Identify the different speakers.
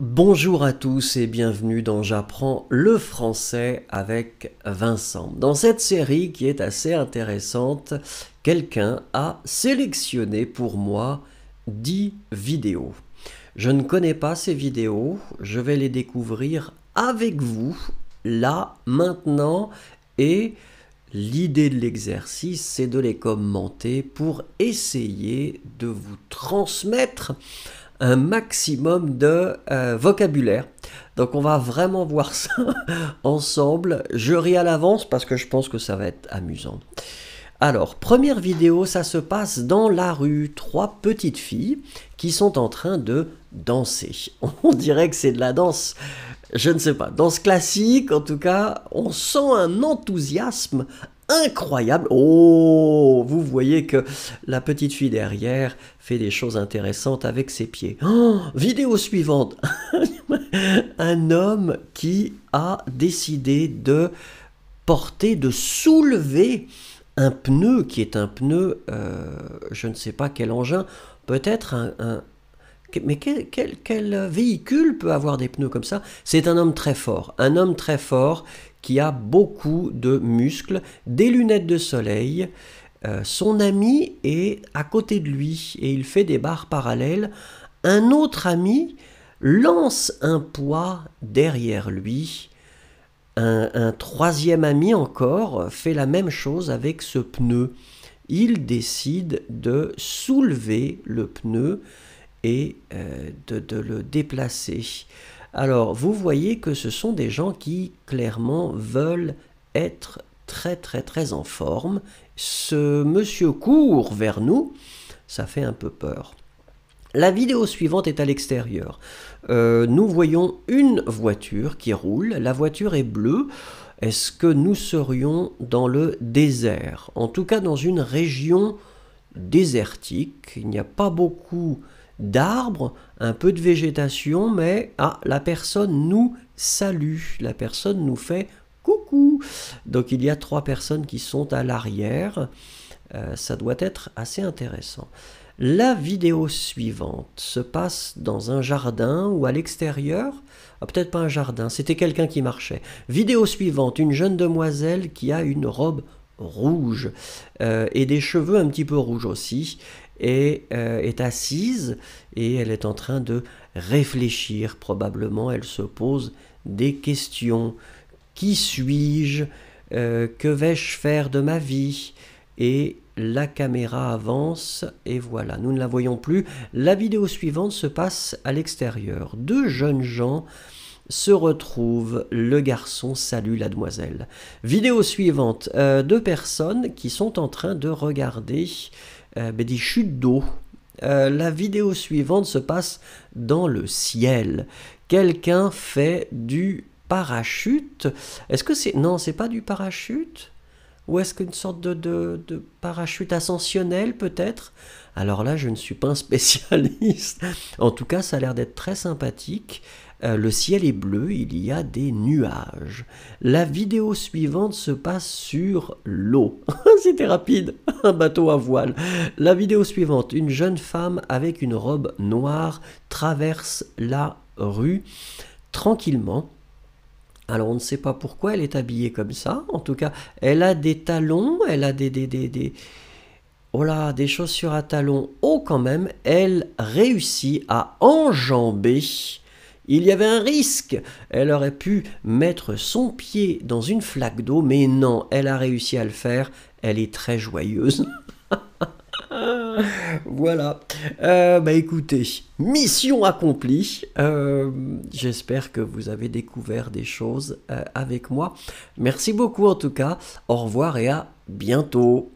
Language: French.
Speaker 1: Bonjour à tous et bienvenue dans J'apprends le français avec Vincent. Dans cette série qui est assez intéressante, quelqu'un a sélectionné pour moi 10 vidéos. Je ne connais pas ces vidéos, je vais les découvrir avec vous, là, maintenant, et l'idée de l'exercice, c'est de les commenter pour essayer de vous transmettre un maximum de euh, vocabulaire. Donc on va vraiment voir ça ensemble. Je ris à l'avance parce que je pense que ça va être amusant. Alors, première vidéo, ça se passe dans la rue. Trois petites filles qui sont en train de danser. On dirait que c'est de la danse, je ne sais pas, danse classique en tout cas. On sent un enthousiasme incroyable. Oh, vous voyez que la petite fille derrière fait des choses intéressantes avec ses pieds. Oh, vidéo suivante. un homme qui a décidé de porter, de soulever un pneu qui est un pneu, euh, je ne sais pas quel engin, peut-être un, mais quel, quel, quel véhicule peut avoir des pneus comme ça C'est un homme très fort, un homme très fort qui a beaucoup de muscles, des lunettes de soleil. Euh, son ami est à côté de lui et il fait des barres parallèles. Un autre ami lance un poids derrière lui. Un, troisième ami encore fait la même chose avec ce pneu. Il décide de soulever le pneu et euh, de, le déplacer. Alors, vous voyez que ce sont des gens qui clairement veulent être très très très en forme. Ce monsieur court vers nous, ça fait un peu peur. La vidéo suivante est à l'extérieur. Euh, nous voyons une voiture qui roule, la voiture est bleue. Est-ce que nous serions dans le désert En tout cas dans une région désertique, il n'y a pas beaucoup d'arbres, un peu de végétation, mais ah, la personne nous salue, la personne nous fait coucou. Donc il y a trois personnes qui sont à l'arrière. Euh, ça doit être assez intéressant. La vidéo suivante se passe dans un jardin ou à l'extérieur. Ah, peut-être pas un jardin, c'était quelqu'un qui marchait. Vidéo suivante, une jeune demoiselle qui a une robe rouge euh, et des cheveux un petit peu rouges aussi et euh, est assise et elle est en train de réfléchir probablement, elle se pose des questions. Qui suis-je euh, Que vais-je faire de ma vie Et la caméra avance et voilà, nous ne la voyons plus. La vidéo suivante se passe à l'extérieur. Deux jeunes gens se retrouve le garçon salue la demoiselle. Vidéo suivante, euh, deux personnes qui sont en train de regarder euh, ben, des chutes d'eau. Euh, la vidéo suivante se passe dans le ciel. Quelqu'un fait du parachute. Est-ce que c'est... Non, c'est pas du parachute ou est-ce qu'une sorte de, de, de, parachute ascensionnel peut-être Alors là, je ne suis pas un spécialiste. En tout cas, ça a l'air d'être très sympathique. Euh, le ciel est bleu, il y a des nuages. La vidéo suivante se passe sur l'eau. C'était rapide, un bateau à voile. La vidéo suivante, une jeune femme avec une robe noire traverse la rue tranquillement. Alors on ne sait pas pourquoi elle est habillée comme ça. En tout cas, elle a des talons, elle a des... des, des, des oh chaussures à talons hauts quand même. Elle réussit à enjamber il y avait un risque. Elle aurait pu mettre son pied dans une flaque d'eau, mais non, elle a réussi à le faire. Elle est très joyeuse. voilà. Euh, bah écoutez, mission accomplie. Euh, j'espère que vous avez découvert des choses euh, avec moi. Merci beaucoup en tout cas. Au revoir et à bientôt.